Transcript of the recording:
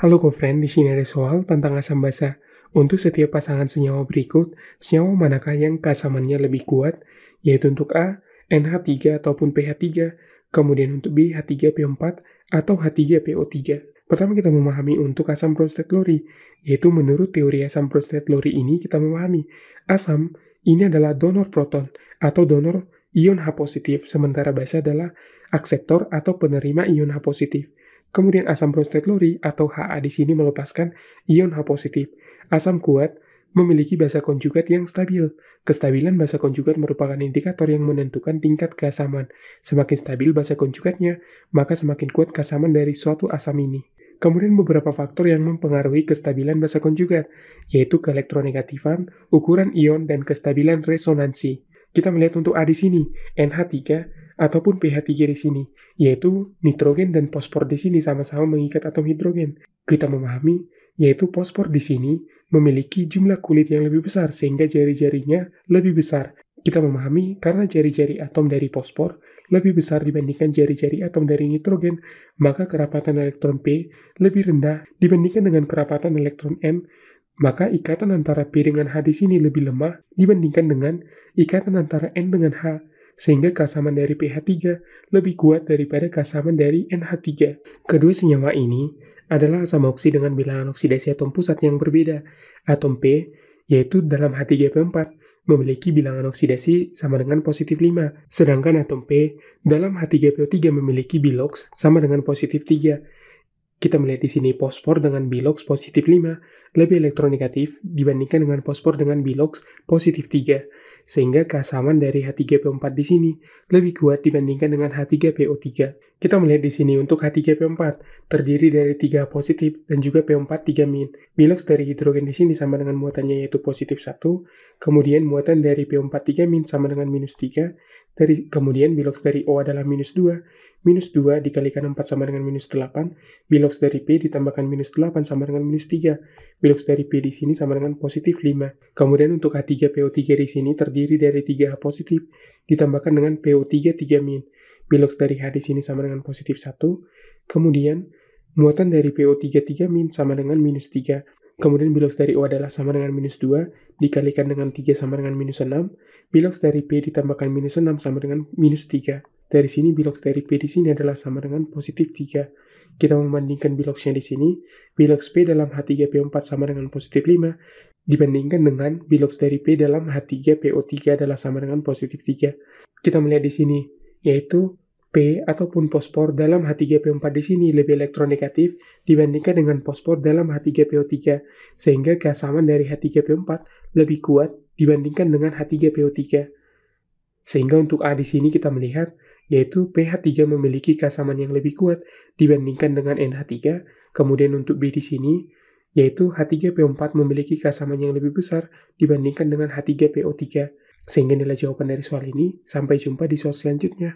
Halo co-friend, di sini ada soal tentang asam basa. Untuk setiap pasangan senyawa berikut, senyawa manakah yang keasamannya lebih kuat, yaitu untuk A, NH3 ataupun PH3, kemudian untuk B, H3PO4 atau H3PO3. Pertama kita memahami untuk asam prostat lori, yaitu menurut teori asam prostat lori ini kita memahami asam ini adalah donor proton atau donor ion H positif, sementara basa adalah akseptor atau penerima ion H positif. Kemudian asam prostat lori atau HA di sini melepaskan ion H positif. Asam kuat memiliki basa konjugat yang stabil. Kestabilan basa konjugat merupakan indikator yang menentukan tingkat keasaman. Semakin stabil basa konjugatnya, maka semakin kuat keasaman dari suatu asam ini. Kemudian beberapa faktor yang mempengaruhi kestabilan basa konjugat, yaitu keelektronegatifan, ukuran ion, dan kestabilan resonansi. Kita melihat untuk A di sini, NH3 ataupun pH 3 di sini, yaitu nitrogen dan fosfor di sini sama-sama mengikat atom hidrogen. Kita memahami, yaitu fosfor di sini memiliki jumlah kulit yang lebih besar sehingga jari-jarinya lebih besar. Kita memahami karena jari-jari atom dari fosfor lebih besar dibandingkan jari-jari atom dari nitrogen, maka kerapatan elektron P lebih rendah dibandingkan dengan kerapatan elektron N maka ikatan antara P dengan H di sini lebih lemah dibandingkan dengan ikatan antara N dengan H sehingga kasaman dari pH3 lebih kuat daripada kasaman dari NH3. Kedua senyawa ini adalah asam oksi dengan bilangan oksidasi atom pusat yang berbeda. Atom P, yaitu dalam H3P4, memiliki bilangan oksidasi sama dengan positif 5, sedangkan atom P dalam H3PO3 memiliki biloks sama dengan positif 3. Kita melihat di sini fosfor dengan bilox positif 5 lebih elektronegatif dibandingkan dengan fosfor dengan bilox positif 3, sehingga keasaman dari H3PO4 di sini lebih kuat dibandingkan dengan H3PO3. Kita melihat di sini untuk H3PO4 terdiri dari 3 positif dan juga PO4 3 min. Bilox dari hidrogen di sini sama dengan muatannya yaitu positif 1, kemudian muatan dari PO4 3 min sama dengan minus 3, dari, kemudian bilox dari O adalah minus 2. Minus 2 dikalikan 4 sama dengan minus 8. Bilox dari P ditambahkan minus 8 sama dengan minus 3. Bilox dari P di sini sama dengan positif 5. Kemudian untuk H3PO3 di sini terdiri dari 3H positif ditambahkan dengan PO3 3 min. Bilox dari H di sini sama dengan positif 1. Kemudian muatan dari PO33 min sama dengan minus 3 Iya. Kemudian bilox dari O adalah sama dengan minus 2, dikalikan dengan 3 sama dengan minus 6. Bilox dari P ditambahkan minus 6 sama dengan minus 3. Dari sini bilox dari P di sini adalah sama dengan positif 3. Kita membandingkan biloxnya di sini. Bilox P dalam H3PO4 sama dengan positif 5, dibandingkan dengan bilox dari P dalam H3PO3 adalah sama dengan positif 3. Kita melihat di sini, yaitu P ataupun fosfor dalam H3PO4 di sini lebih elektronegatif dibandingkan dengan fosfor dalam H3PO3, sehingga keasaman dari H3PO4 lebih kuat dibandingkan dengan H3PO3. Sehingga untuk A di sini kita melihat, yaitu PH3 memiliki keasaman yang lebih kuat dibandingkan dengan NH3, kemudian untuk B di sini, yaitu H3PO4 memiliki keasaman yang lebih besar dibandingkan dengan H3PO3. Sehingga nilai jawaban dari soal ini, sampai jumpa di soal selanjutnya.